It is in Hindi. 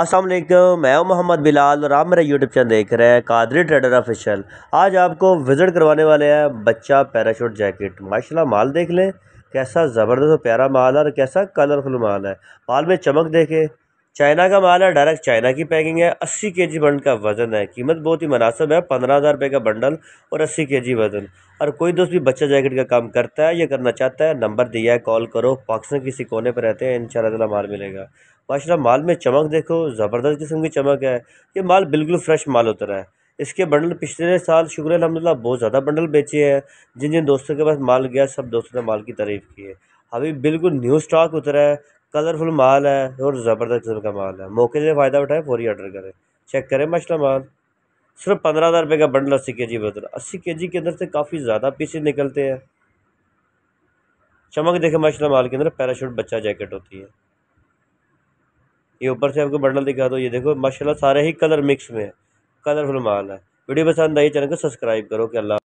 असलम मैं मोहम्मद बिलाल और आप मेरा यूट्यूब चैनल देख रहे हैं कादरी ट्रेडर ऑफिशियल आज आपको विज़िट करवाने वाले हैं बच्चा पैराशूट जैकेट माशाल्लाह माल देख लें कैसा ज़बरदस्त प्यारा माल है और कैसा कलरफुल माल है माल में चमक देखे चाइना का माल है डायरेक्ट चाइना की पैकिंग है अस्सी के जी का वज़न है कीमत बहुत ही मुनासब है पंद्रह हज़ार रुपये का बंडल और अस्सी के जी वज़न और कोई दोस्त भी बच्चा जैकेट का काम करता है या करना चाहता है नंबर दिया है कॉल करो पाकिस्तान किसी कोने पर रहते हैं इन शाला माल मिलेगा माशा माल में चमक देखो ज़बरदस्त किस्म की चमक है ये माल बिल्कुल फ्रेश माल उतरा है इसके बंडल पिछले साल शुक्र अलहमदिल्ला बहुत ज़्यादा बंडल बेचे हैं जिन जिन दोस्तों के पास माल गया सब दोस्तों ने माल की तारीफ़ की है अभी बिल्कुल न्यू स्टॉक उतरा है कलरफुल माल है और ज़बरदस्त किस्म का माल है मौके से फ़ायदा उठाए फौरी ऑर्डर करें चेक करें माशा माल सिर्फ पंद्रह हज़ार रुपये का बंडल अस्सी के जी बदल अस्सी के जी के अंदर से काफ़ी ज़्यादा पीसेज निकलते हैं चमक देखें माशा माल के अंदर पैराशूट बच्चा जैकेट होती है ये ऊपर से आपको बंडल दिखा दो ये देखो माशाल्लाह सारे ही कलर मिक्स में है कलरफुल माल है वीडियो पसंद आई चैनल को सब्सक्राइब करो कि अल्लाह